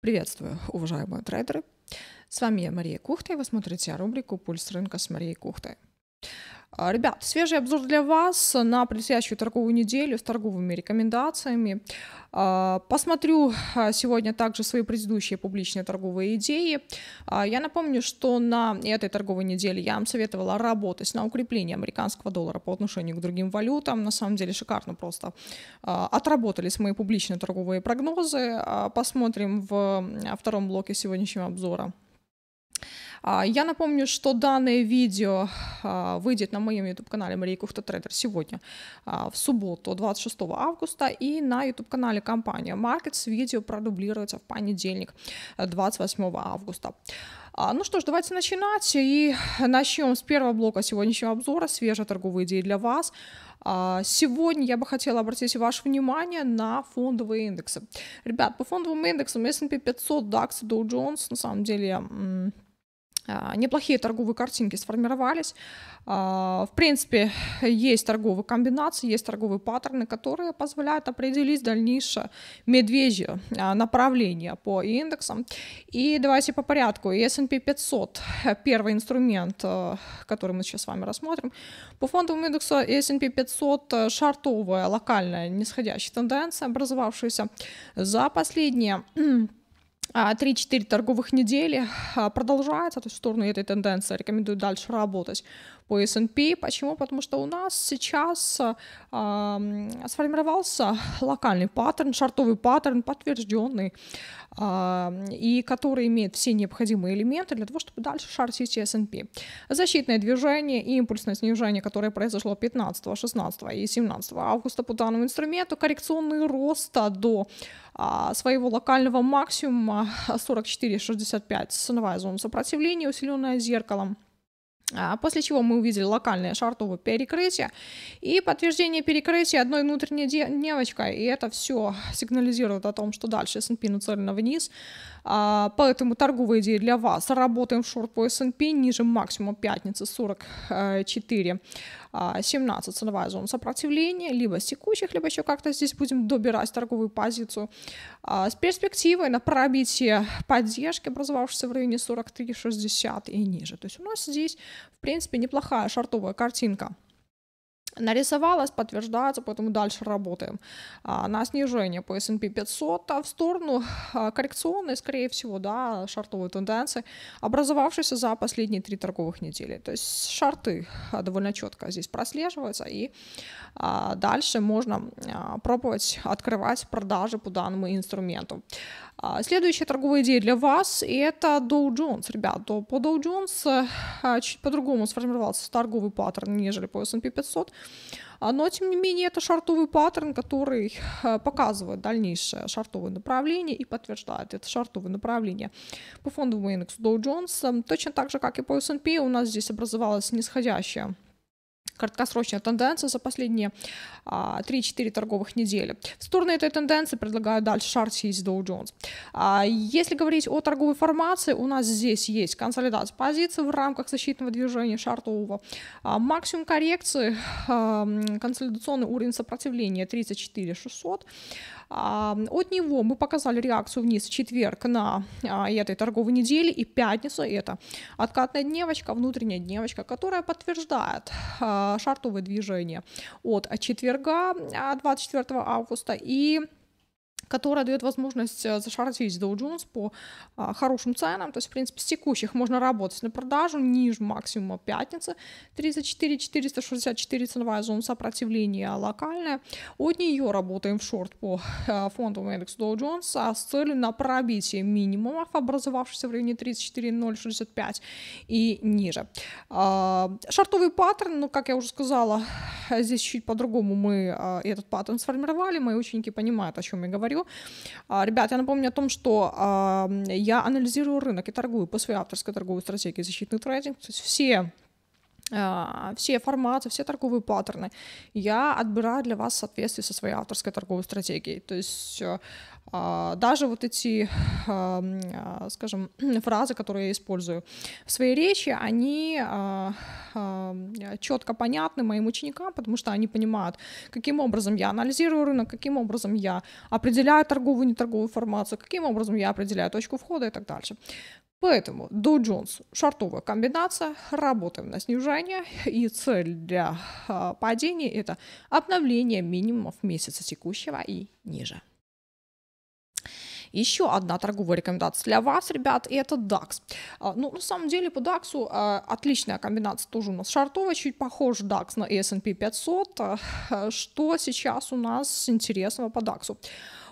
Приветствую, уважаемые трейдеры! С вами я, Мария Кухта, и вы смотрите рубрику «Пульс рынка» с Марией Кухтой. А, ребят, свежий обзор для вас на предстоящую торговую неделю с торговыми рекомендациями. А, посмотрю а, сегодня также свои предыдущие публичные торговые идеи. Я напомню, что на этой торговой неделе я вам советовала работать на укрепление американского доллара по отношению к другим валютам. На самом деле шикарно просто отработались мои публичные торговые прогнозы. Посмотрим в втором блоке сегодняшнего обзора. А, я напомню, что данное видео а, выйдет на моем YouTube-канале Мария Кухта Трейдер сегодня, а, в субботу, 26 августа, и на YouTube-канале компания Markets видео продублируется в понедельник, 28 э, августа. Ну что ж, давайте начинать и начнем с первого блока сегодняшнего обзора «Свежие торговые идеи для вас». Сегодня я бы хотела обратить ваше внимание на фондовые индексы. Ребят, по фондовым индексам S&P 500, DAX и Dow Jones, на самом деле, а, неплохие торговые картинки сформировались. А, в принципе, есть торговые комбинации, есть торговые паттерны, которые позволяют определить дальнейшее медвежье а, направление по индексам. И давайте по порядку. S&P 500, первый инструмент, э, который мы сейчас с вами рассмотрим. По фондовому индексу S&P 500 шартовая локальная нисходящая тенденция, образовавшаяся за последние 3-4 а, торговых недели а, продолжается то есть в сторону этой тенденции, рекомендую дальше работать по S&P. Почему? Потому что у нас сейчас э, сформировался локальный паттерн, шартовый паттерн, подтвержденный, э, и который имеет все необходимые элементы для того, чтобы дальше шартить S&P. Защитное движение и импульсное снижение, которое произошло 15, 16 и 17 августа по данному инструменту, коррекционный рост до а, своего локального максимума 44,65 ценовая зона сопротивления, усиленная зеркалом – а, после чего мы увидели локальное шартовое перекрытие и подтверждение перекрытия одной внутренней девочкой. И это все сигнализирует о том, что дальше S&P нацелена вниз. А, поэтому торговая идея для вас. Работаем в шорт по S&P ниже максимума пятницы э, 44. А, 17 ценовая зона сопротивления, либо с текущих, либо еще как-то здесь будем добирать торговую позицию. А, с перспективой на пробитие поддержки, образовавшейся в районе 43,60 и ниже. То есть у нас здесь, в принципе, неплохая шартовая картинка нарисовалась, подтверждается, поэтому дальше работаем. А, на снижение по S&P 500 а в сторону а, коррекционной, скорее всего, да, шартовой тенденции, образовавшейся за последние три торговых недели. То есть шарты а, довольно четко здесь прослеживаются, и а, дальше можно а, пробовать открывать продажи по данному инструменту. А, следующая торговая идея для вас — это Dow Jones, ребят. По Dow Jones а, чуть по-другому сформировался торговый паттерн, нежели по S&P 500. А, но, тем не менее, это шартовый паттерн, который показывает дальнейшее шартовое направление и подтверждает это шартовое направление. По фондовому индексу Dow Jones, точно так же, как и по S&P, у нас здесь образовалась нисходящая краткосрочная тенденция за последние 3-4 а, торговых недели. В сторону этой тенденции предлагаю дальше шар сесть Dow Jones. А, если говорить о торговой формации, у нас здесь есть консолидация позиций в рамках защитного движения шартового. А, максимум коррекции, консолидационный уровень сопротивления 34 600. А, от него мы показали реакцию вниз в четверг на а, этой торговой неделе и пятницу это откатная дневочка, внутренняя дневочка, которая подтверждает а, шартовое движение от четверга 24 августа и которая дает возможность э, зашортить весь Dow Jones по а, хорошим ценам. То есть, в принципе, с текущих можно работать на продажу ниже максимума пятницы. 34 464 ценовая зона сопротивления локальная. От нее работаем в шорт по а, фондовому индексу Dow Jones а с целью на пробитие минимумов, образовавшихся в районе 34.065 и ниже. А, шортовый паттерн, ну, как я уже сказала, здесь чуть по-другому мы а, этот паттерн сформировали. Мои ученики понимают, о чем я говорю свою. А, ребят, я напомню о том, что я анализирую рынок и торгую по своей авторской торговой стратегии защитный трейдинг. То есть все а, все форматы, все торговые паттерны я отбираю для вас в соответствии со своей авторской торговой стратегией. То есть а, даже вот эти, а, скажем, фразы, которые я использую в своей речи, они четко понятны моим ученикам, потому что они понимают, каким образом я анализирую рынок, каким образом я определяю торговую, неторговую информацию, каким образом я определяю точку входа и так дальше. Поэтому Dow Jones шортовая комбинация, работаем на снижение, и цель для а, падения это обновление минимумов месяца текущего и ниже. Еще одна торговая рекомендация для вас, ребят, и это DAX. А, ну, на самом деле, по DAX а, отличная комбинация тоже у нас шартовая, чуть похож DAX на S&P 500. Что сейчас у нас интересного по DAX?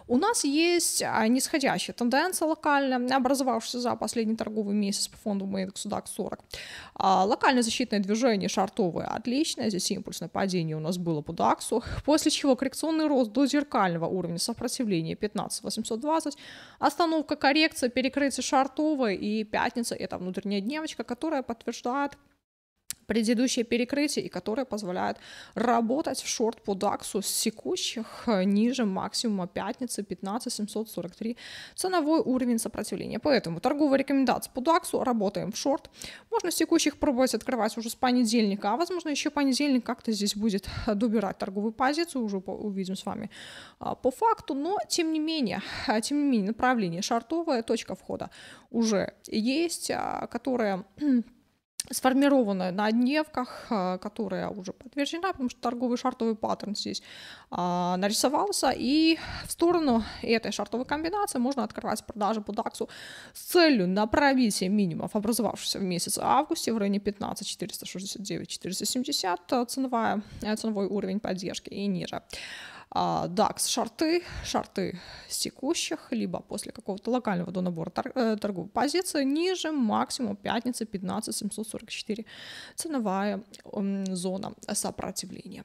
У нас есть а, нисходящая тенденция локально, образовавшаяся за последний торговый месяц по фондовому индексу DAX 40. Локальное защитное движение шартовое отличное, здесь импульсное падение у нас было по DAX, после чего коррекционный рост до зеркального уровня сопротивления 15820, остановка, коррекция, перекрытие шартовое и пятница, это внутренняя дневочка, которая подтверждает предыдущее перекрытие, и которое позволяет работать в шорт по DAX с секущих э, ниже максимума пятницы 15743 ценовой уровень сопротивления. Поэтому торговая рекомендация по DAX, работаем в шорт. Можно с текущих пробовать открывать уже с понедельника, а возможно еще понедельник как-то здесь будет э, добирать торговую позицию, уже увидим с вами а, по факту, но тем не менее, э, тем не менее направление шортовая точка входа уже есть, а, которая сформированная на дневках, а, которая уже подтверждена, потому что торговый шартовый паттерн здесь а, нарисовался, и в сторону этой шартовой комбинации можно открывать продажи по DAX с целью на пробитие минимумов, образовавшихся в месяце августе в районе 15 469 470, ценовая, э, ценовой уровень поддержки и ниже. DAX а, шорты шорты с текущих, либо после какого-то локального донабора э, торговой позиции ниже максимума пятницы 15 744 ценовая зона сопротивления.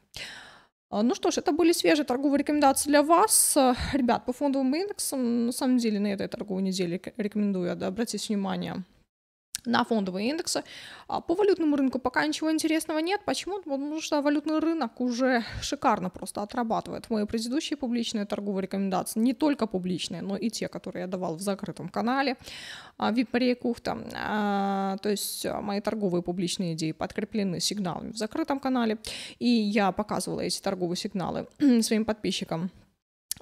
А, ну что ж, это были свежие торговые рекомендации для вас. Ребят, по фондовым индексам, на самом деле, на этой торговой неделе рекомендую обратить внимание на фондовые индексы. А по валютному рынку пока ничего интересного нет. Почему? Потому что валютный рынок уже шикарно просто отрабатывает мои предыдущие публичные торговые рекомендации. Не только публичные, но и те, которые я давал в закрытом канале VIP Мария Кухта. то есть а, мои торговые публичные идеи подкреплены сигналами в закрытом канале. И я показывала эти торговые сигналы своим подписчикам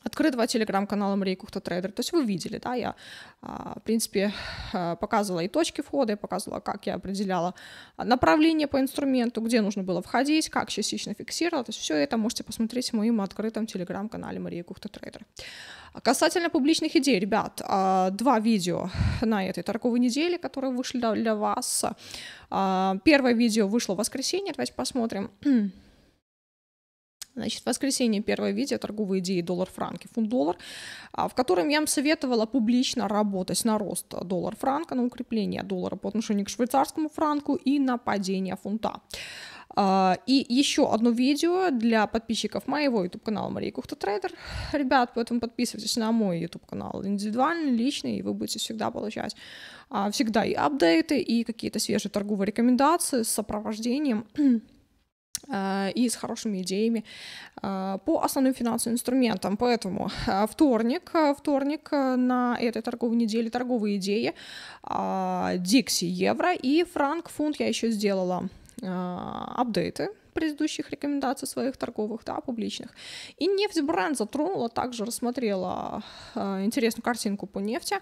Открытого телеграм-канала Марии Кухта Трейдер. То есть вы видели, да, я, а, в принципе, а, показывала и точки входа, я показывала, как я определяла направление по инструменту, где нужно было входить, как частично фиксировала. То есть все это можете посмотреть в моем открытом телеграм-канале Мария Кухта Трейдер. Касательно публичных идей, ребят, а, два видео на этой торговой неделе, которые вышли для вас. Первое видео вышло в воскресенье, давайте посмотрим. Значит, в воскресенье первое видео торговые идеи доллар-франки, фунт-доллар, а, в котором я им советовала публично работать на рост доллар-франка, на укрепление доллара по отношению к швейцарскому франку и на падение фунта. А, и еще одно видео для подписчиков моего YouTube канала Мария Кухта Трейдер. Ребят, поэтому подписывайтесь на мой YouTube канал индивидуальный, личный, и вы будете всегда получать а, всегда и апдейты, и какие-то свежие торговые рекомендации с сопровождением Э, и с хорошими идеями э, по основным финансовым инструментам. Поэтому э, вторник, вторник на этой торговой неделе торговые идеи Дикси евро и франк фунт я еще сделала апдейты предыдущих рекомендаций своих торговых, да, публичных. И нефть-бренд затронула, также рассмотрела э, интересную картинку по нефти.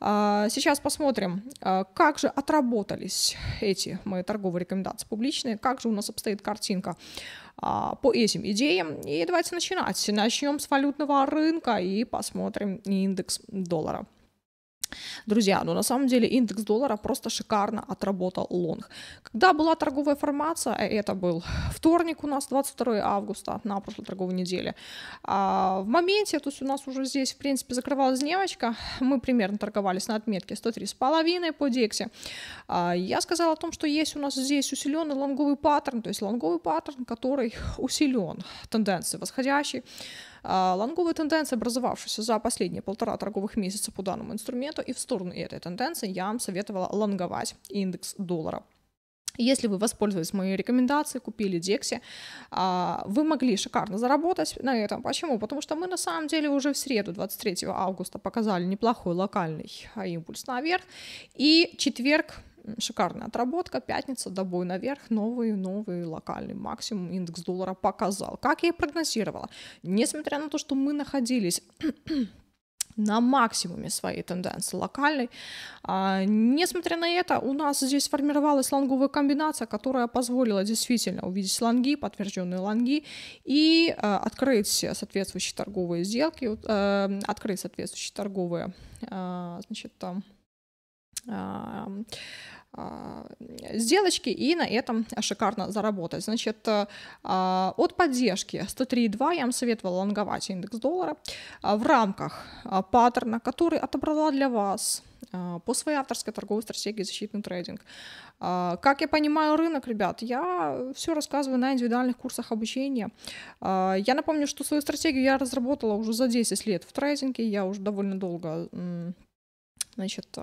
Э, сейчас посмотрим, э, как же отработались эти мои торговые рекомендации публичные, как же у нас обстоит картинка по этим идеям. И давайте начинать. Начнем с валютного рынка и посмотрим индекс доллара. Друзья, ну на самом деле индекс доллара просто шикарно отработал лонг. Когда была торговая формация, э, это был вторник у нас, 22 августа, на прошлой торговой неделе, а в моменте, то есть у нас уже здесь, в принципе, закрывалась дневочка, мы примерно торговались на отметке 103,5 по дексе. А я сказала о том, что есть у нас здесь усиленный лонговый паттерн, то есть лонговый паттерн, который усилен, тенденции восходящей, а, лонговая тенденция, образовавшаяся за последние полтора торговых месяца по данному инструменту, и в сторону этой тенденции я вам советовала лонговать индекс доллара. Если вы воспользовались моей рекомендацией, купили Декси, а, вы могли шикарно заработать на этом. Почему? Потому что мы на самом деле уже в среду, 23 августа, показали неплохой локальный а, импульс наверх. И четверг шикарная отработка, пятница, добой наверх, новый, новый локальный максимум индекс доллара показал. Как я и прогнозировала, несмотря на то, что мы находились на максимуме своей тенденции локальной. А, несмотря на это, у нас здесь сформировалась лонговая комбинация, которая позволила действительно увидеть лонги, подтвержденные лонги, и а, открыть соответствующие торговые сделки, а, открыть соответствующие торговые, а, значит, там, а, а, сделочки и на этом шикарно заработать. Значит, э, а, от поддержки 103.2 я вам советовала лонговать индекс доллара а, в рамках паттерна, который отобрала для вас по своей авторской торговой стратегии защитный трейдинг. Как я понимаю рынок, ребят, я все рассказываю на индивидуальных курсах обучения. Я напомню, что свою стратегию я разработала уже за 10 лет в трейдинге, я уже довольно долго значит,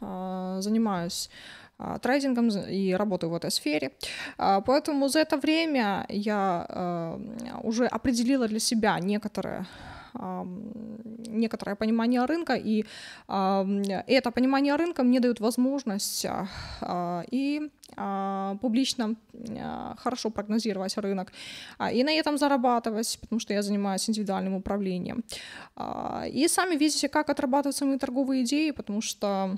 а, занимаюсь а, трейдингом и работаю в этой сфере. А, поэтому за это время я уже определила для себя некоторые некоторое понимание рынка, и это понимание рынка мне дает возможность и публично хорошо прогнозировать рынок, и на этом зарабатывать, потому что я занимаюсь индивидуальным управлением. И сами видите, как отрабатываются мои торговые идеи, потому что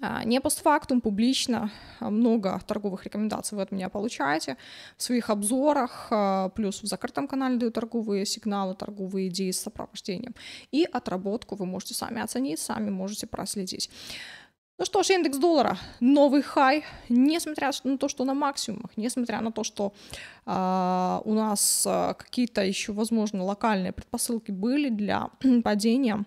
а, не постфактум, публично а, много торговых рекомендаций вы от меня получаете. В своих обзорах, а, плюс в закрытом канале даю торговые сигналы, торговые идеи с сопровождением. И отработку вы можете сами оценить, сами можете проследить. Ну что ж, индекс доллара новый хай, несмотря на то, что на максимумах, несмотря на то, что э, у нас какие-то еще, возможно, локальные предпосылки были для падения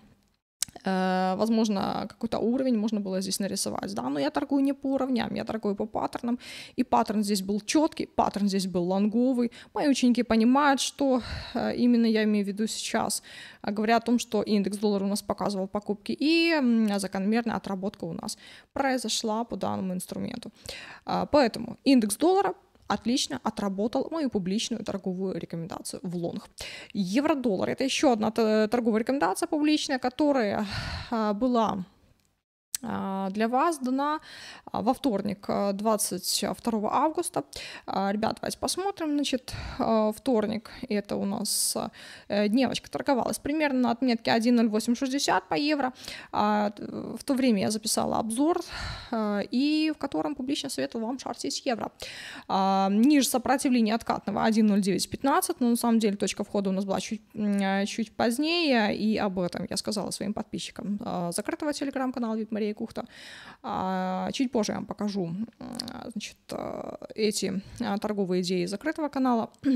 Э, возможно, какой-то уровень можно было здесь нарисовать, да, но я торгую не по уровням, я торгую по паттернам, и паттерн здесь был четкий, паттерн здесь был лонговый, мои ученики понимают, что э, именно я имею в виду сейчас, э, говоря о том, что индекс доллара у нас показывал покупки, и закономерная отработка у нас произошла по данному инструменту, поэтому индекс доллара отлично отработал мою публичную торговую рекомендацию в лонг. Евро-доллар — это еще одна торговая рекомендация публичная, которая а, была а, для вас дана а, во вторник, 22 а, августа. Ребят, давайте посмотрим. Значит, вторник это у нас э, девочка торговалась примерно на отметке 1.0860 по евро. В то время я записала обзор, и в котором публично советую вам шортить евро. Ниже сопротивления откатного 1.0915, но на самом деле точка входа у нас была чуть, чуть позднее, и об этом я сказала своим подписчикам закрытого телеграм-канала Вид Мария и Кухта. А, чуть позже я вам покажу а, значит, э, эти а, торговые идеи закрытого канала.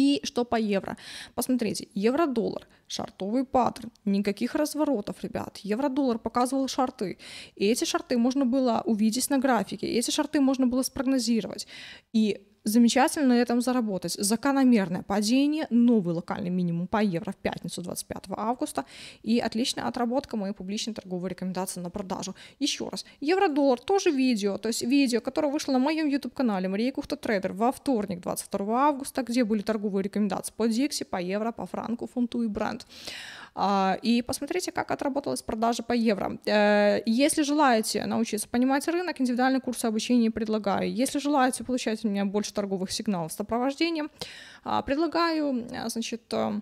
И что по евро? Посмотрите, евро-доллар, шартовый паттерн, никаких разворотов, ребят. Евро-доллар показывал шарты. И эти шарты можно было увидеть на графике, и эти шарты можно было спрогнозировать. И замечательно на этом заработать. Закономерное падение, новый локальный минимум по евро в пятницу 25 августа и отличная отработка моей публичной торговой рекомендации на продажу. Еще раз, евро-доллар тоже видео, то есть видео, которое вышло на моем YouTube-канале Мария Кухта Трейдер во вторник 22 августа, где были торговые рекомендации по Дикси, по евро, по франку, фунту и бренд. А, и посмотрите, как отработалась продажа по евро. Э, если желаете научиться понимать рынок, индивидуальные курсы обучения предлагаю. Если желаете получать у меня больше торговых сигналов с сопровождением, а, предлагаю, э, значит, э,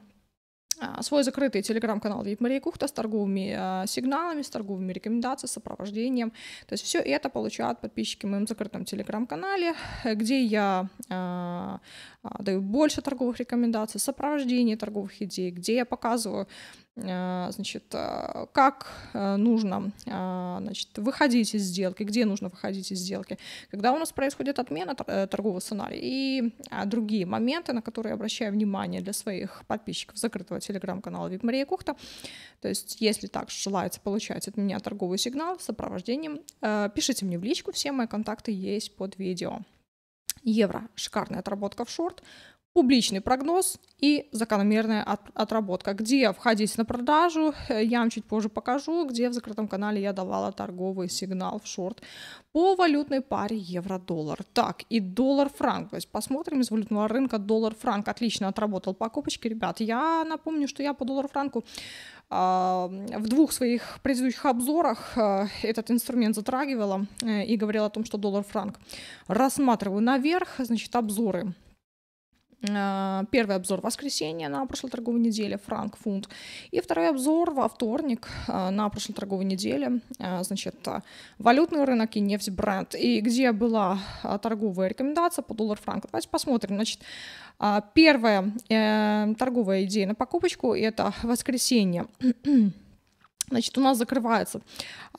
а, свой закрытый телеграм-канал Мария Кухта с торговыми а, сигналами, с торговыми рекомендациями, сопровождением. То есть все это получают подписчики в моем закрытом телеграм-канале, где я а, а, даю больше торговых рекомендаций, сопровождение торговых идей, где я показываю Э, значит, э, как э, нужно значит, выходить из сделки, где нужно выходить из сделки, когда у нас происходит отмена торгового сценария и а, другие моменты, на которые обращаю внимание для своих подписчиков закрытого телеграм-канала VIP Мария Кухта. То есть, если так желаете получать от меня торговый сигнал с сопровождением, пишите мне в личку, все мои контакты есть под видео евро. Шикарная отработка в шорт публичный прогноз и закономерная от, отработка. Где входить на продажу, э, я вам чуть позже покажу, где в закрытом канале я давала торговый сигнал в шорт по валютной паре евро-доллар. Так, и доллар-франк. То есть посмотрим из валютного рынка доллар-франк. Отлично отработал покупочки, ребят. Я напомню, что я по доллар-франку а, в двух своих предыдущих обзорах э, этот инструмент затрагивала э, и говорила о том, что доллар-франк рассматриваю наверх, значит, обзоры Э, первый обзор в воскресенье на прошлой торговой неделе, франк, фунт. И второй обзор во вторник э, на прошлой торговой неделе, э, значит, валютный рынок и нефть бренд. И где была торговая рекомендация по доллар франк. Давайте посмотрим. Значит, первая торговая идея на покупочку – это воскресенье. Значит, у нас закрывается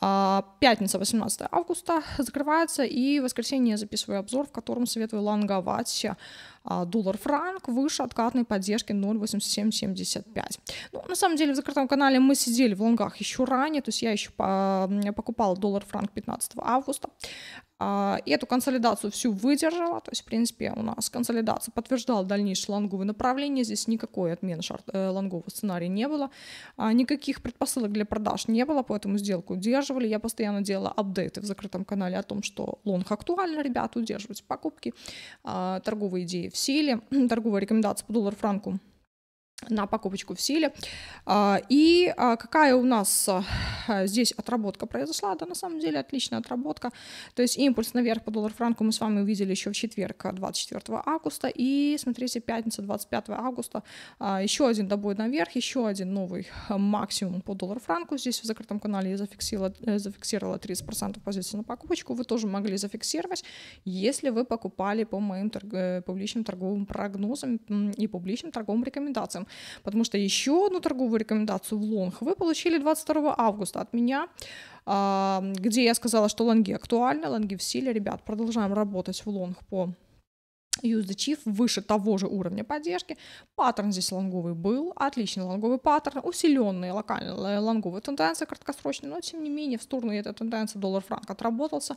а, пятница, 18 августа, закрывается, и в воскресенье я записываю обзор, в котором советую лонговать а, доллар-франк выше откатной поддержки 0,8775. Ну, на самом деле, в закрытом канале мы сидели в лонгах еще ранее, то есть я еще по, покупала доллар-франк 15 августа, а, и эту консолидацию всю выдержала, то есть, в принципе, у нас консолидация подтверждала дальнейшее лонговое направление, здесь никакой отмены шарт, э, лонгового сценария не было, а, никаких предпосылок для продаж не было, поэтому сделку удерживали, я постоянно делала апдейты в закрытом канале о том, что лонг актуально, ребята, удерживать покупки, а, торговые идеи в силе, торговые рекомендации по доллар-франку – на покупочку в силе. А, и а, какая у нас а, здесь отработка произошла? Да, на самом деле, отличная отработка. То есть импульс наверх по доллар-франку мы с вами увидели еще в четверг, 24 августа. И, смотрите, пятница, 25 августа, еще один добой наверх, еще один новый максимум по доллар-франку. Здесь в закрытом канале я э, зафиксировала, зафиксировала 30% позиции на покупочку. Вы тоже могли зафиксировать, если вы покупали по моим торг... Э, публичным торговым прогнозам и публичным торговым рекомендациям. Потому что еще одну торговую рекомендацию в лонг вы получили 22 августа от меня а, где я сказала, что лонги актуальны, лонги в силе. Ребят, продолжаем работать в лонг по USD Chief выше того же уровня поддержки. Паттерн здесь лонговый был, отличный лонговый паттерн, усиленные локальные лонговые тенденции краткосрочные, но тем не менее в сторону этой тенденции доллар-франк отработался.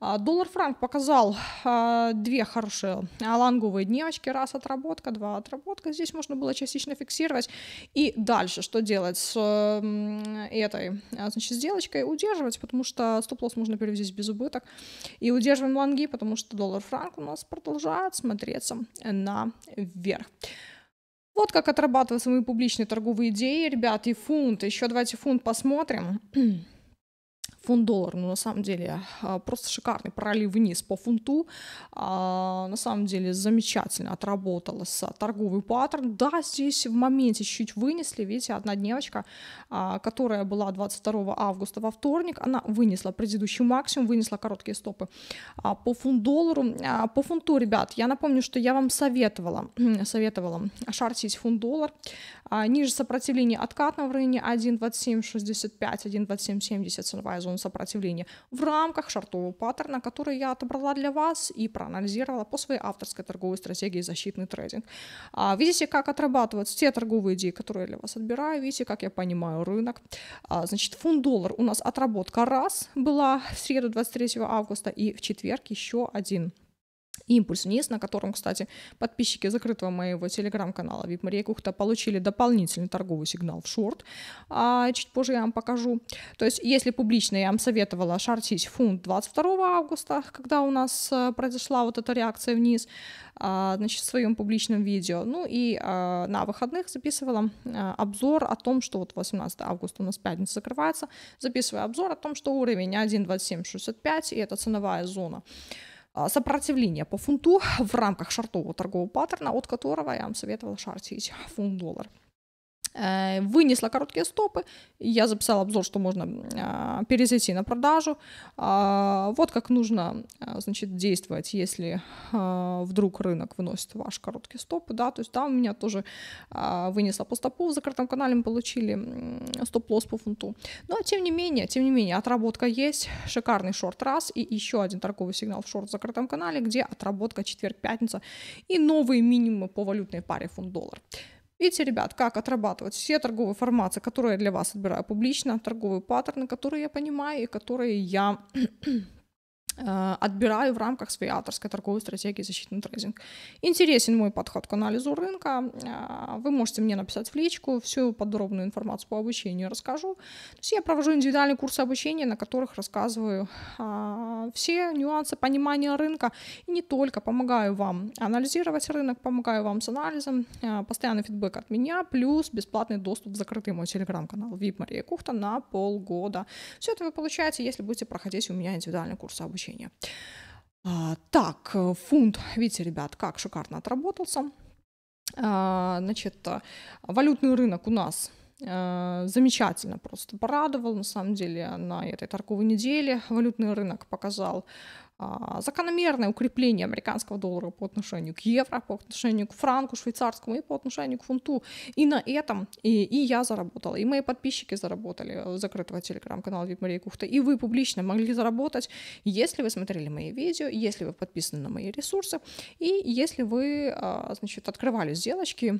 А, доллар-франк показал а, две хорошие а, лонговые дневочки, раз отработка, два отработка, здесь можно было частично фиксировать. И дальше что делать с этой значит, сделочкой? Удерживать, потому что стоп-лосс можно перевести без убыток. И удерживаем лонги, потому что доллар-франк у нас продолжает смотреться э, наверх. Вот как отрабатываются мои публичные торговые идеи, ребят, и фунт. Еще давайте фунт посмотрим. фунт-доллар, ну, на самом деле, а, просто шикарный пролив вниз по фунту, а, на самом деле, замечательно отработалась торговый паттерн, да, здесь в моменте чуть вынесли, видите, одна девочка, а, которая была 22 августа во вторник, она вынесла предыдущий максимум, вынесла короткие стопы по фунт-доллару, по фунту, ребят, я напомню, что я вам советовала, советовала шортить фунт-доллар, ниже сопротивления откатного в районе 1.2765, 1.2770, ценовая зона зон сопротивления в рамках шартового паттерна, который я отобрала для вас и проанализировала по своей авторской торговой стратегии защитный трейдинг. А, видите, как отрабатываются те торговые идеи, которые я для вас отбираю, видите, как я понимаю рынок. А, значит, фунт-доллар у нас отработка раз была в среду 23 августа и в четверг еще один импульс вниз, на котором, кстати, подписчики закрытого моего телеграм-канала VIP Мария Кухта получили дополнительный торговый сигнал в шорт. А, чуть позже я вам покажу. То есть, если публично я вам советовала шортить фунт 22 августа, когда у нас э, произошла вот эта реакция вниз, а, значит, в своем публичном видео. Ну и а, на выходных записывала а, обзор о том, что вот 18 августа у нас пятница закрывается, записывая обзор о том, что уровень 1.2765 и это ценовая зона. А, сопротивление по фунту в рамках шортового торгового паттерна, от которого я вам советовала шортить фунт-доллар. Э, вынесла короткие стопы, я записала обзор, что можно а, перезайти на продажу. А, вот как нужно, а, значит, действовать, если вдруг рынок выносит ваш короткий стопы, да, то есть да, у меня тоже вынесла по стопу в закрытом канале, мы получили стоп-лосс по фунту. Но тем не менее, тем не менее, отработка есть, шикарный шорт раз и еще один торговый сигнал в шорт в закрытом канале, где отработка четверг-пятница и новые минимумы по валютной паре фунт-доллар. Видите, ребят, как отрабатывать все торговые формации, которые я для вас отбираю публично, торговые паттерны, которые я понимаю и которые я Э, отбираю в рамках своей авторской торговой стратегии защитный трейдинг. Интересен мой подход к анализу рынка. Э, вы можете мне написать в личку, всю подробную информацию по обучению расскажу. То есть я провожу индивидуальные курсы обучения, на которых рассказываю э, все нюансы понимания рынка и не только. Помогаю вам анализировать рынок, помогаю вам с анализом, постоянный фидбэк от меня, плюс бесплатный доступ в закрытый мой телеграм-канал VIP Мария Кухта на полгода. Все это вы получаете, если будете проходить у меня индивидуальные курсы обучения значение. А, так, э, фунт, видите, ребят, как шикарно отработался. А, значит, валютный рынок у нас э, замечательно просто порадовал, на самом деле, на этой торговой неделе. Валютный рынок показал а, закономерное укрепление американского доллара по отношению к евро, по отношению к франку швейцарскому и по отношению к фунту. И на этом и, и я заработала, и мои подписчики заработали э, закрытого телеграм-канала Вип Мария Кухта, и вы публично могли заработать, если вы смотрели мои видео, если вы подписаны на мои ресурсы, и если вы, а, значит, открывали сделочки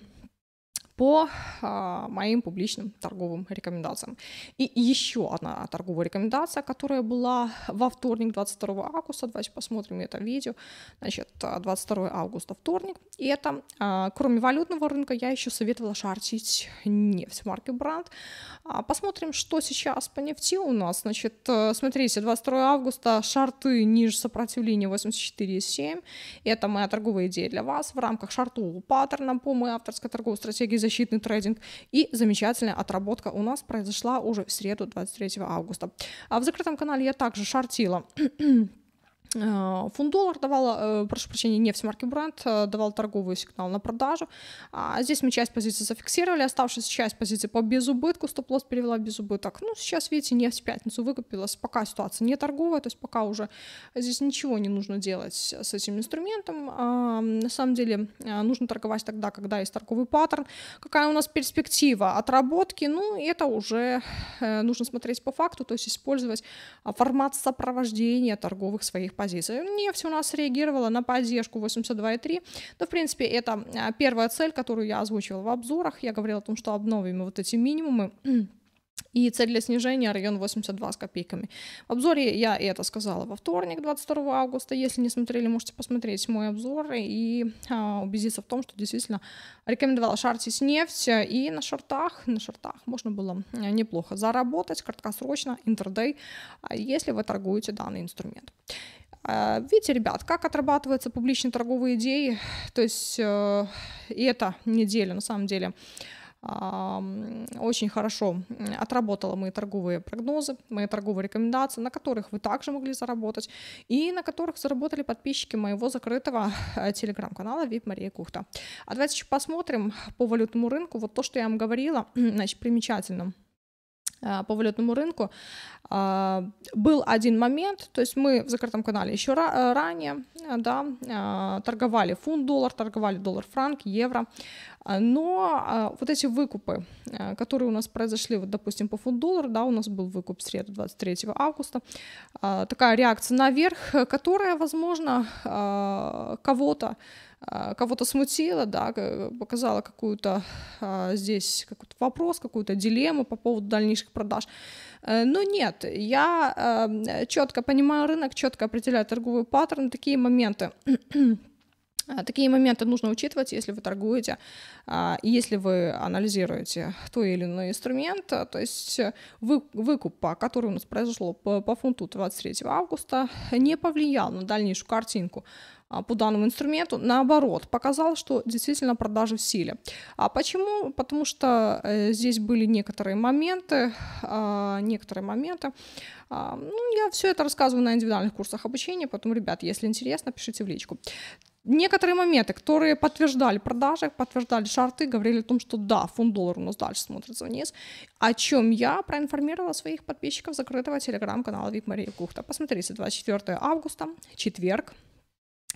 по а, моим публичным торговым рекомендациям. И еще одна торговая рекомендация, которая была во вторник 22 августа, давайте посмотрим это видео, значит, 22 августа вторник, и это, а, кроме валютного рынка, я еще советовала шартить нефть марки Бранд. А, посмотрим, что сейчас по нефти у нас, значит, э, смотрите, 22 августа шарты ниже сопротивления 84,7, это моя торговая идея для вас в рамках шартового паттерна по моей авторской торговой стратегии защитный трейдинг. И замечательная отработка у нас произошла уже в среду 23 августа. А в закрытом канале я также шортила Э, Фунт-доллар давал, э, прошу прощения, нефть марки Brent э, давал торговый сигнал на продажу. А здесь мы часть позиций зафиксировали, оставшаяся часть позиций по безубытку, стоп-лосс перевела в безубыток. Ну, сейчас, видите, нефть в пятницу выкупилась, пока ситуация не торговая, то есть пока уже здесь ничего не нужно делать с этим инструментом. А, на самом деле нужно торговать тогда, когда есть торговый паттерн. Какая у нас перспектива отработки? Ну, это уже нужно смотреть по факту, то есть использовать формат сопровождения торговых своих позиций позиции. Нефть у нас реагировала на поддержку 82,3. Но, в принципе, это а, первая цель, которую я озвучивала в обзорах. Я говорила о том, что обновим вот эти минимумы. И цель для снижения район 82 с копейками. В обзоре я это сказала во вторник, 22 августа. Если не смотрели, можете посмотреть мой обзор и а, убедиться в том, что действительно рекомендовала шартить нефть. И на шортах, на шортах можно было а, неплохо заработать краткосрочно, интердей, а если вы торгуете данный инструмент. А, видите, ребят, как отрабатываются публичные торговые идеи, то есть э, и эта неделя, на самом деле, а, очень хорошо отработала мои торговые прогнозы, мои торговые рекомендации, на которых вы также могли заработать, и на которых заработали подписчики моего закрытого э, телеграм-канала VIP Мария Кухта. А давайте еще посмотрим по валютному рынку. Вот то, что я вам говорила, значит, примечательно – Э, по валютному рынку. А, был один момент, то есть мы в закрытом канале еще э, ранее э, да, торговали фунт-доллар, торговали доллар-франк, евро. А, но а, вот эти выкупы, а, которые у нас произошли, вот, допустим, по фунт-доллару, да, у нас был выкуп в среду 23 августа, такая реакция наверх, э, которая, возможно, кого-то кого-то смутило, да, показала какую-то здесь какой-то вопрос, какую-то дилемму по поводу дальнейших продаж. Э, но нет, я э, четко понимаю рынок, четко определяю торговый паттерн, такие моменты. А, такие моменты нужно учитывать, если вы торгуете, а, если вы анализируете то или иной инструмент. А, то есть э, выкуп, который у нас произошел по фунту 23 августа, не повлиял на дальнейшую картинку по данному инструменту, наоборот, показал, что действительно продажи в силе. А почему? Потому что э, здесь были некоторые моменты, некоторые моменты. Ну, я все это рассказываю на индивидуальных курсах обучения, поэтому, ребят, если интересно, пишите в личку некоторые моменты, которые подтверждали продажи, подтверждали шарты, говорили о том, что да, фунт-доллар у нас дальше смотрится вниз, о чем я проинформировала своих подписчиков закрытого телеграм-канала Вик Мария Кухта. Посмотрите, 24 августа, четверг,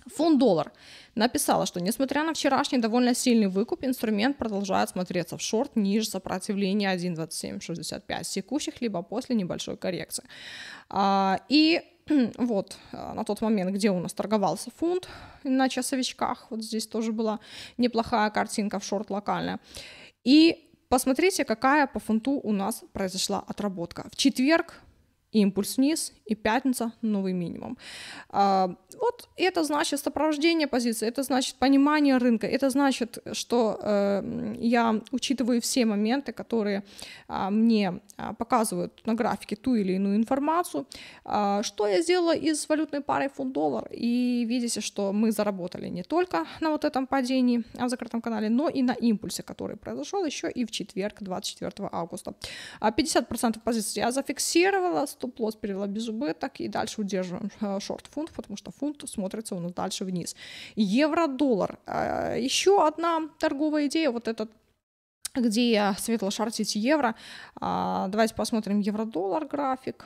Фунт-доллар написала, что несмотря на вчерашний довольно сильный выкуп, инструмент продолжает смотреться в шорт ниже сопротивления 1.2765 текущих, либо после небольшой коррекции. А, и вот э, на тот момент, где у нас торговался фунт на часовичках. Вот здесь тоже была неплохая картинка в шорт локальная. И посмотрите, какая по фунту у нас произошла отработка. В четверг импульс вниз, и пятница — новый минимум. А, вот это значит сопровождение позиции, это значит понимание рынка, это значит, что э, я учитываю все моменты, которые а, мне а, показывают на графике ту или иную информацию. что я сделала из валютной пары фунт-доллар? И видите, что мы заработали не только на вот этом падении в закрытом канале, но и на импульсе, который произошел еще и в четверг, 24 августа. 50% позиций я зафиксировала, 100 стоп-лосс перевела без УБ, и дальше удерживаем э, шорт-фунт, потому что фунт смотрится у нас дальше вниз. Евро-доллар. Э, еще одна торговая идея, вот этот где светло шортить евро. Э, давайте посмотрим евро-доллар график.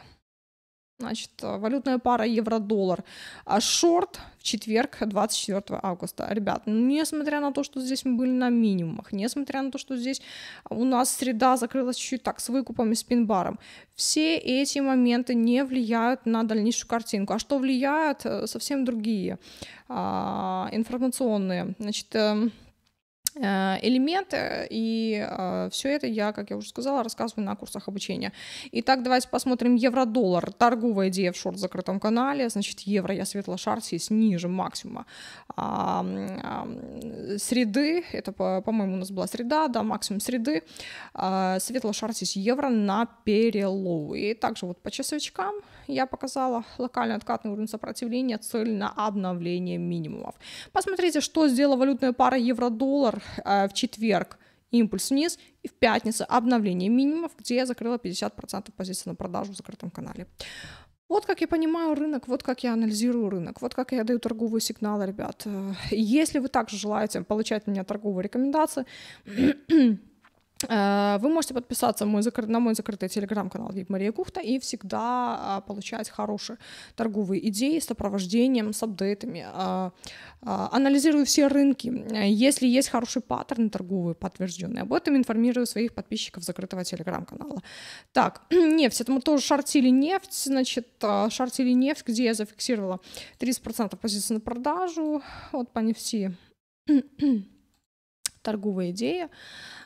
Значит, э, валютная пара евро-доллар. А шорт в четверг, 24 августа. Ребят, ну, несмотря на то, что здесь мы были на минимумах, несмотря на то, что здесь у нас среда закрылась чуть-чуть так с выкупами и спин-баром, все эти моменты не влияют на дальнейшую картинку. А что влияют? Э, совсем другие а, информационные. Значит, эм, Э, элементы, и э, все это я, как я уже сказала, рассказываю на курсах обучения. Итак, давайте посмотрим евро-доллар. Торговая идея в шорт-закрытом канале. Значит, евро я светло-шар здесь ниже максимума. А, а, среды, это, по-моему, у нас была среда, да, максимум среды. А, э, светло-шар здесь евро на переловы. И также вот по часовичкам я показала локально откатный уровень сопротивления, цель на обновление минимумов. Посмотрите, что сделала валютная пара евро-доллар э, в четверг импульс вниз, и в пятницу обновление минимумов, где я закрыла 50% позиций на продажу в закрытом канале. Вот как я понимаю рынок, вот как я анализирую рынок, вот как я даю торговые сигналы, ребят. Э, если вы также желаете получать у меня торговые рекомендации, Э, вы можете подписаться на мой закрытый телеграм-канал Вип Мария Кухта и всегда а, получать хорошие торговые идеи с сопровождением, с апдейтами. Э, э, анализирую все рынки. Если есть хороший паттерн торговый подтвержденный, об этом информирую своих подписчиков закрытого телеграм-канала. Так, нефть. Это мы тоже шортили нефть. Значит, шортили нефть, где я зафиксировала 30% позиции на продажу. Вот по нефти. торговая идея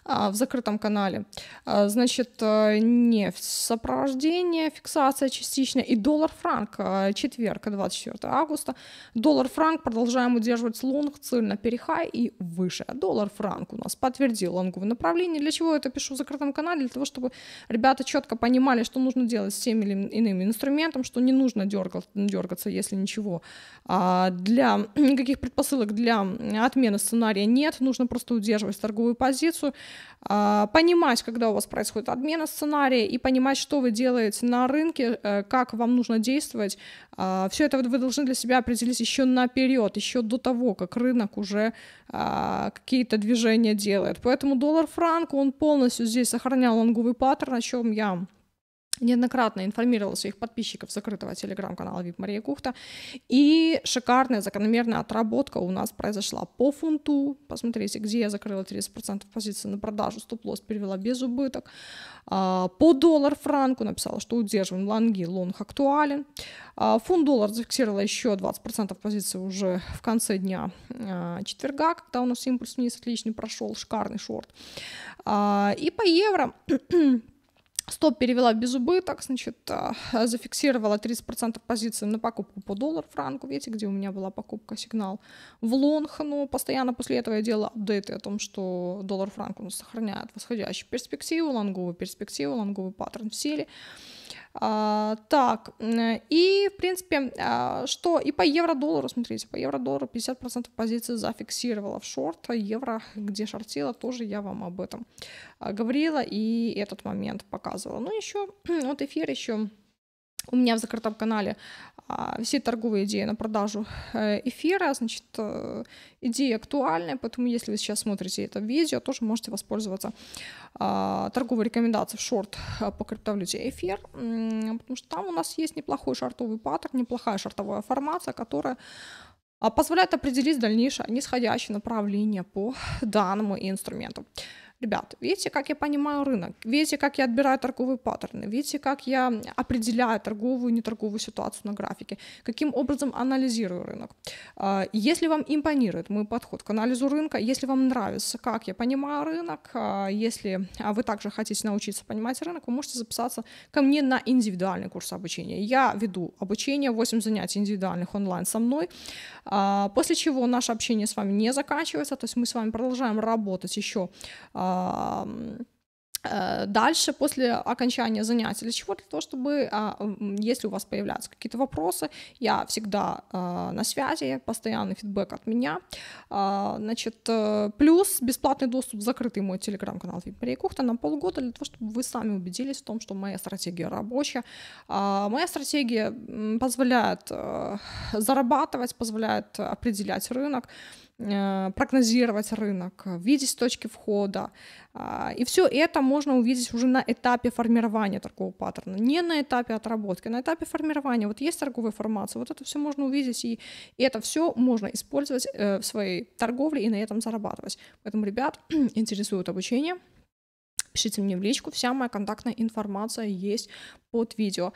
а, в закрытом канале. А, значит, э, нефть, сопровождение, фиксация частичная и доллар-франк а, четверг, 24 августа. Доллар-франк продолжаем удерживать лонг, цель на перехай и выше. Доллар-франк у нас подтвердил лонговое направление. Для чего я это пишу в закрытом канале? Для того, чтобы ребята четко понимали, что нужно делать с тем или иным инструментом, что не нужно дергаться, дергаться если ничего. Для никаких предпосылок для отмены сценария нет, нужно просто удерживать торговую позицию, а, понимать, когда у вас происходит обмена сценария, и понимать, что вы делаете на рынке, э, как вам нужно действовать. А, Все это вы должны для себя определить еще наперед, еще до того, как рынок уже а, какие-то движения делает. Поэтому доллар-франк, он полностью здесь сохранял лонговый паттерн, о чем я неоднократно информировал своих подписчиков закрытого телеграм-канала VIP Мария Кухта. И шикарная закономерная отработка у нас произошла по фунту. Посмотрите, где я закрыла 30% позиции на продажу, стоп-лосс перевела без убыток. А, по доллар-франку написала, что удерживаем лонги, лонг актуален. А, Фунт-доллар зафиксировала еще 20% позиции уже в конце дня а, четверга, когда у нас импульс вниз отличный прошел, шикарный шорт. И по евро Стоп перевела без убыток, значит, а, зафиксировала 30% позиции на покупку по доллар франку. Видите, где у меня была покупка, сигнал в лонг, но постоянно после этого я делала апдейты о том, что доллар франк у нас сохраняет восходящую перспективу, лонговую перспективу, лонговый паттерн в силе. А, так, и, в принципе, а, что? И по евро-доллару, смотрите, по евро-доллару 50% позиции зафиксировала в шорт, евро, где шортила, тоже я вам об этом а, говорила и этот момент показывала. Ну, еще, вот эфир еще у меня в закрытом канале а, все торговые идеи на продажу э, эфира, значит, э, идеи актуальная, поэтому если вы сейчас смотрите это видео, тоже можете воспользоваться а, торговой рекомендацией в шорт э, по криптовалюте эфир, потому что там у нас есть неплохой шортовый паттерн, неплохая шортовая формация, которая а, позволяет определить дальнейшее нисходящее направление по данному инструменту ребят, видите, как я понимаю рынок, видите, как я отбираю торговые паттерны, видите, как я определяю торговую и неторговую ситуацию на графике, каким образом анализирую рынок. А, если вам импонирует мой подход к анализу рынка, если вам нравится, как я понимаю рынок, а, если а, вы также хотите научиться понимать рынок, вы можете записаться ко мне на индивидуальный курс обучения. Я веду обучение, 8 занятий индивидуальных онлайн со мной, после чего наше общение с вами не заканчивается, то есть мы с вами продолжаем работать еще а, э, дальше, после окончания занятий, для чего? Для того, чтобы, а, если у вас появляются какие-то вопросы, я всегда а, на связи, постоянный фидбэк от меня. Значит, э, плюс бесплатный доступ, закрытый мой телеграм-канал Мария Кухта на полгода, для того, чтобы вы сами убедились в том, что моя стратегия рабочая. Моя стратегия позволяет э, зарабатывать, позволяет определять рынок, Э, прогнозировать рынок, э, видеть точки входа. А, и все это можно увидеть уже на этапе формирования торгового паттерна, не на этапе отработки, на этапе формирования. Вот есть торговая формация, вот это все можно увидеть, и это все можно использовать э, в своей торговле и на этом зарабатывать. Поэтому, ребят, интересует обучение, пишите мне в личку, вся моя контактная информация есть под видео.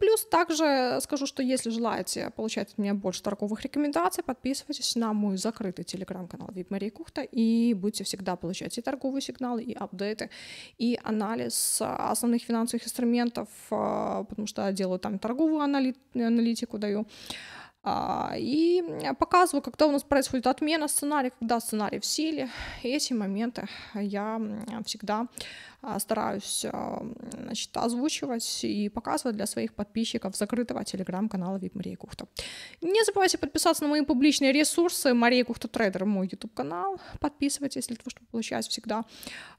Плюс также скажу, что если желаете получать от меня больше торговых рекомендаций, подписывайтесь на мой закрытый телеграм-канал VIP Мария Кухта и будете всегда получать и торговые сигналы, и апдейты, и анализ а, основных финансовых инструментов, а, потому что я делаю там торговую анали... аналитику, даю а, и показываю, когда у нас происходит отмена сценария, когда сценарий в силе. И эти моменты я всегда а, стараюсь значит, озвучивать и показывать для своих подписчиков закрытого телеграм-канала VIP Мария Кухта. Не забывайте подписаться на мои публичные ресурсы. Мария Кухта Трейдер, мой YouTube канал. Подписывайтесь для того, чтобы получать всегда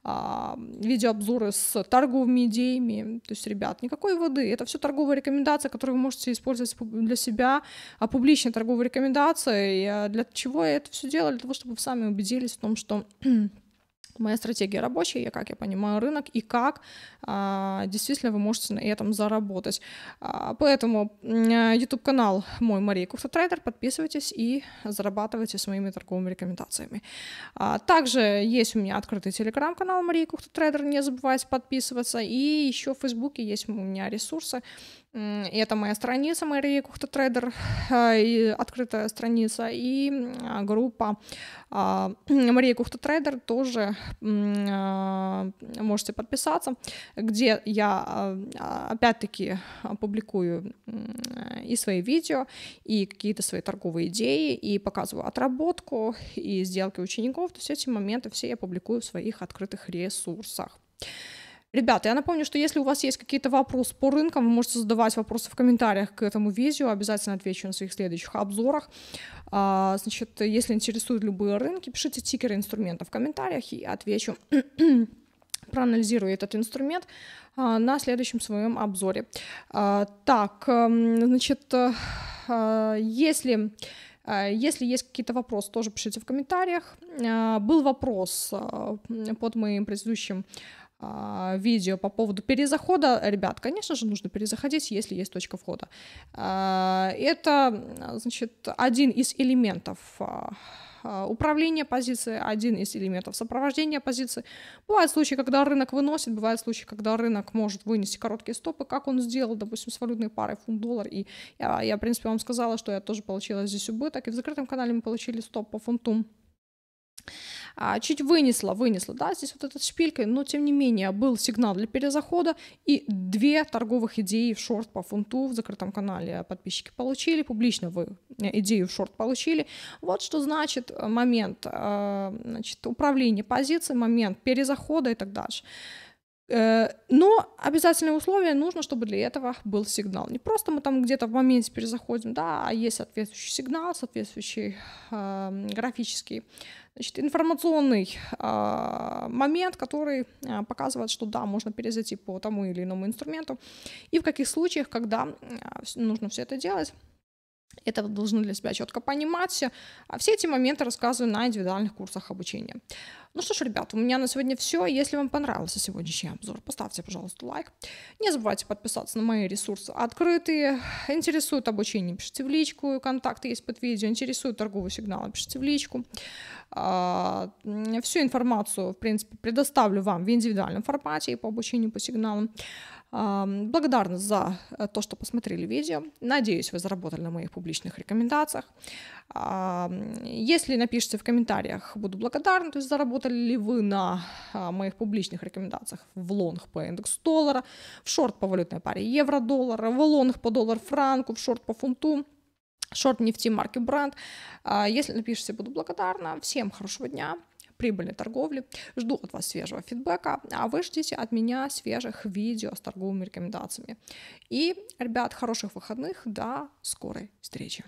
а, видеообзоры с торговыми идеями. То есть, ребят, никакой воды. Это все торговые рекомендации, которые вы можете использовать для себя, а публичные торговые рекомендации. Э, для чего я это все делаю? Для того, чтобы вы сами убедились в том, что моя стратегия рабочая, я как я понимаю рынок и как а, действительно вы можете на этом заработать. А, поэтому а, э, YouTube канал мой Мария Кухта Трейдер, подписывайтесь и зарабатывайте с моими торговыми рекомендациями. А, также есть у меня открытый телеграм-канал Мария Кухта Трейдер, не забывайте подписываться. И еще в Фейсбуке есть у меня ресурсы, это моя страница Мария Кухта Трейдер, э, открытая страница, и а, группа а, Мария Кухта Трейдер тоже э, можете подписаться, где я а, опять-таки публикую э, и свои видео, и какие-то свои торговые идеи, и показываю отработку, и сделки учеников, то есть эти моменты все я публикую в своих открытых ресурсах. Ребята, я напомню, что если у вас есть какие-то вопросы по рынкам, вы можете задавать вопросы в комментариях к этому видео, обязательно отвечу на своих следующих обзорах. А, значит, если интересуют любые рынки, пишите тикеры инструментов в комментариях и отвечу проанализирую этот инструмент а, на следующем своем обзоре. А, так, эм, значит, э, если э, если есть какие-то вопросы, тоже пишите в комментариях. Был вопрос э, под моим предыдущим а, видео по поводу перезахода, ребят, конечно же, нужно перезаходить, если есть точка входа. А, это, значит, один из элементов а, управления позиции, один из элементов сопровождения позиции. Бывают случаи, когда рынок выносит, бывают случаи, когда рынок может вынести короткие стопы, как он сделал, допустим, с валютной парой фунт-доллар, и я, я, в принципе, вам сказала, что я тоже получила здесь убыток, и в закрытом канале мы получили стоп по фунту а, чуть вынесла, вынесла, да, здесь вот этот шпилькой, но тем не менее был сигнал для перезахода и две торговых идеи в шорт по фунту в закрытом канале подписчики получили, публично вы э, идею в шорт получили. Вот что значит э, момент э, значит, управления позицией, момент перезахода и так дальше. Но обязательное условие нужно, чтобы для этого был сигнал. Не просто мы там где-то в моменте перезаходим, да, а есть соответствующий сигнал, соответствующий э, графический Значит, информационный э, момент, который э, показывает, что да, можно перезайти по тому или иному инструменту, и в каких случаях, когда э, нужно все это делать, это вы должны для себя четко понимать. А все эти моменты рассказываю на индивидуальных курсах обучения. Ну что ж, ребят, у меня на сегодня все. Если вам понравился сегодняшний обзор, поставьте, пожалуйста, лайк. Не забывайте подписаться на мои ресурсы открытые. Интересует обучение, пишите в личку. Контакты есть под видео. Интересует торговый сигнал, пишите в личку. А, всю информацию, в принципе, предоставлю вам в индивидуальном формате и по обучению по сигналам. Благодарна за э, то, что посмотрели видео. Надеюсь, вы заработали на моих публичных рекомендациях. Если напишите в комментариях, буду благодарна, то есть заработали ли вы на а, моих публичных рекомендациях в лонг по индексу доллара, в шорт по валютной паре евро доллара в лонг по доллар-франку, в шорт по фунту, шорт нефти марки Бранд. А, если напишите, буду благодарна. Всем хорошего дня прибыльной торговли. Жду от вас свежего фидбэка, а вы ждите от меня свежих видео с торговыми рекомендациями. И, ребят, хороших выходных, до скорой встречи.